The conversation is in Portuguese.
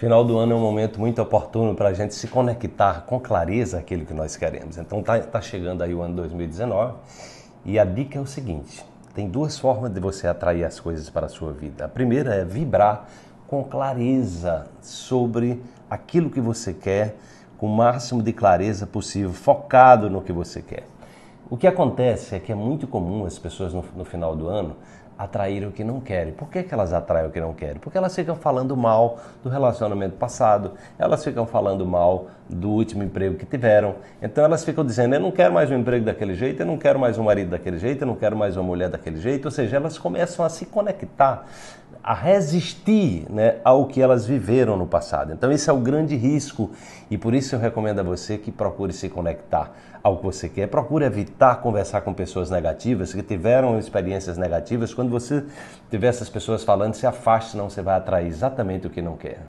Final do ano é um momento muito oportuno para a gente se conectar com clareza aquilo que nós queremos. Então está tá chegando aí o ano 2019 e a dica é o seguinte: tem duas formas de você atrair as coisas para a sua vida. A primeira é vibrar com clareza sobre aquilo que você quer, com o máximo de clareza possível, focado no que você quer. O que acontece é que é muito comum as pessoas no, no final do ano atraírem o que não querem. Por que, que elas atraem o que não querem? Porque elas ficam falando mal do relacionamento passado, elas ficam falando mal do último emprego que tiveram. Então elas ficam dizendo: eu não quero mais um emprego daquele jeito, eu não quero mais um marido daquele jeito, eu não quero mais uma mulher daquele jeito. Ou seja, elas começam a se conectar, a resistir né, ao que elas viveram no passado. Então esse é o grande risco e por isso eu recomendo a você que procure se conectar ao que você quer, procure evitar evitar conversar com pessoas negativas, que tiveram experiências negativas. Quando você tiver essas pessoas falando, se afaste, senão você vai atrair exatamente o que não quer.